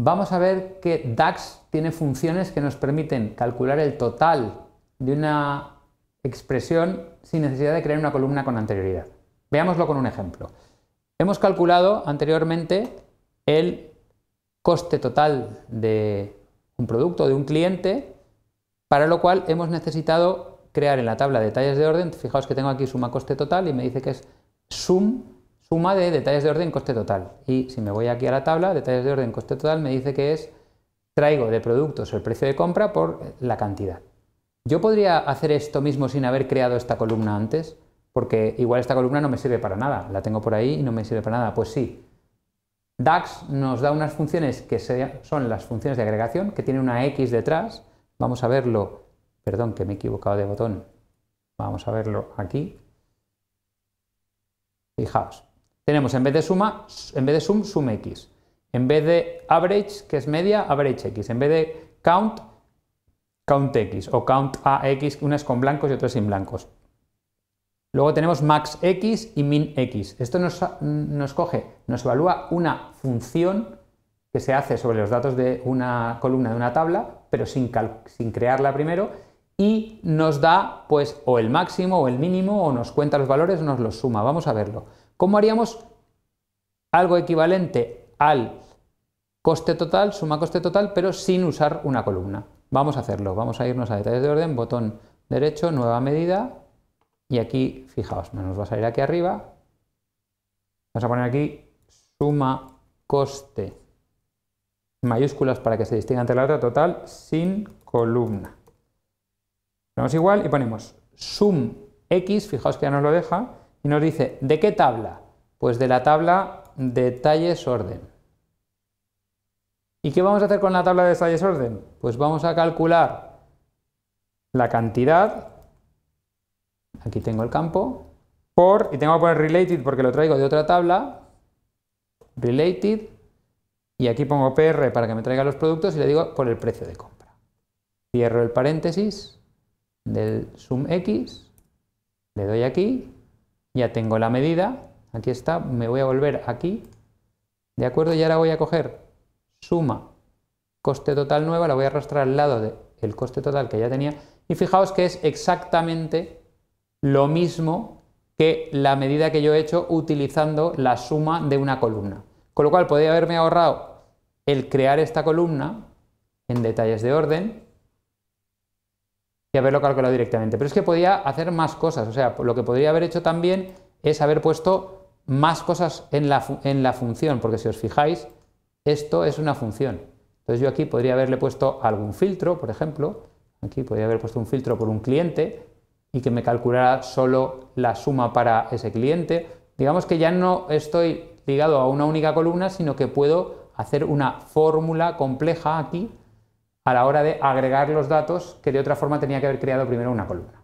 Vamos a ver que DAX tiene funciones que nos permiten calcular el total de una expresión sin necesidad de crear una columna con anterioridad. Veámoslo con un ejemplo. Hemos calculado anteriormente el coste total de un producto, de un cliente, para lo cual hemos necesitado crear en la tabla detalles de orden, fijaos que tengo aquí suma coste total y me dice que es sum suma de detalles de orden coste total. Y si me voy aquí a la tabla, detalles de orden coste total me dice que es traigo de productos el precio de compra por la cantidad. Yo podría hacer esto mismo sin haber creado esta columna antes, porque igual esta columna no me sirve para nada, la tengo por ahí y no me sirve para nada. Pues sí, DAX nos da unas funciones que son las funciones de agregación, que tiene una X detrás. Vamos a verlo, perdón que me he equivocado de botón, vamos a verlo aquí. Fijaos, tenemos en vez de suma, en vez de sum, sum x. En vez de average, que es media, average x. En vez de count, count x. O count a ax, unas con blancos y otras sin blancos. Luego tenemos max x y min x. Esto nos, coge, nos evalúa una función que se hace sobre los datos de una columna de una tabla, pero sin, sin crearla primero, y nos da pues o el máximo o el mínimo, o nos cuenta los valores o nos los suma. Vamos a verlo. ¿Cómo haríamos algo equivalente al coste total, suma coste total, pero sin usar una columna? Vamos a hacerlo, vamos a irnos a detalles de orden, botón derecho, nueva medida, y aquí, fijaos, nos va a salir aquí arriba, vamos a poner aquí suma coste mayúsculas para que se distinga entre la otra total sin columna. Ponemos igual y ponemos sum x, fijaos que ya nos lo deja, y nos dice, ¿de qué tabla? Pues de la tabla detalles orden. ¿Y qué vamos a hacer con la tabla de talles orden? Pues vamos a calcular la cantidad, aquí tengo el campo, por, y tengo que poner related porque lo traigo de otra tabla, related, y aquí pongo PR para que me traiga los productos y le digo por el precio de compra. Cierro el paréntesis del sum X, le doy aquí ya tengo la medida, aquí está, me voy a volver aquí, ¿de acuerdo? Y ahora voy a coger suma coste total nueva, la voy a arrastrar al lado del el coste total que ya tenía, y fijaos que es exactamente lo mismo que la medida que yo he hecho utilizando la suma de una columna. Con lo cual podría haberme ahorrado el crear esta columna en detalles de orden, y haberlo calculado directamente. Pero es que podía hacer más cosas, o sea, lo que podría haber hecho también es haber puesto más cosas en la, en la función, porque si os fijáis, esto es una función. Entonces yo aquí podría haberle puesto algún filtro, por ejemplo, aquí podría haber puesto un filtro por un cliente y que me calculara solo la suma para ese cliente. Digamos que ya no estoy ligado a una única columna, sino que puedo hacer una fórmula compleja aquí a la hora de agregar los datos que de otra forma tenía que haber creado primero una columna.